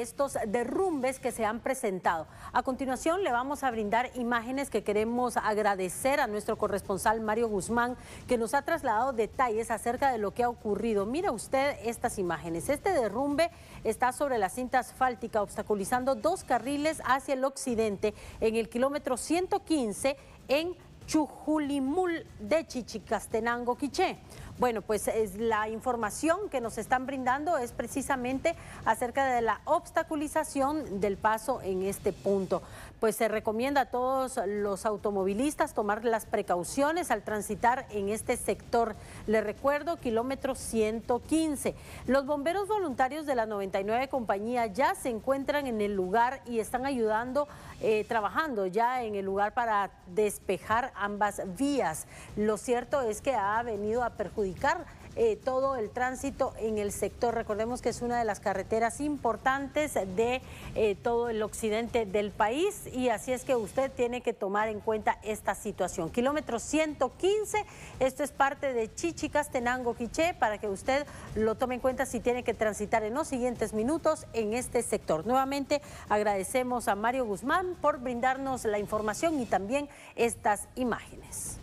estos derrumbes que se han presentado. A continuación le vamos a brindar imágenes que queremos agradecer a nuestro corresponsal Mario Guzmán, que nos ha trasladado detalles acerca de lo que ha ocurrido. Mira usted estas imágenes. Este derrumbe está sobre la cinta asfáltica, obstaculizando dos carriles hacia el occidente en el kilómetro 115 en Chujulimul de Chichicastenango, Quiché. Bueno, pues la información que nos están brindando es precisamente acerca de la obstaculización del paso en este punto. Pues se recomienda a todos los automovilistas tomar las precauciones al transitar en este sector. Les recuerdo, kilómetro 115. Los bomberos voluntarios de la 99 compañía ya se encuentran en el lugar y están ayudando, eh, trabajando ya en el lugar para despejar ambas vías. Lo cierto es que ha venido a perjudicar eh, todo el tránsito en el sector. Recordemos que es una de las carreteras importantes de eh, todo el occidente del país y así es que usted tiene que tomar en cuenta esta situación. Kilómetro 115, esto es parte de Chichicastenango, Quiché, para que usted lo tome en cuenta si tiene que transitar en los siguientes minutos en este sector. Nuevamente agradecemos a Mario Guzmán por brindarnos la información y también estas imágenes.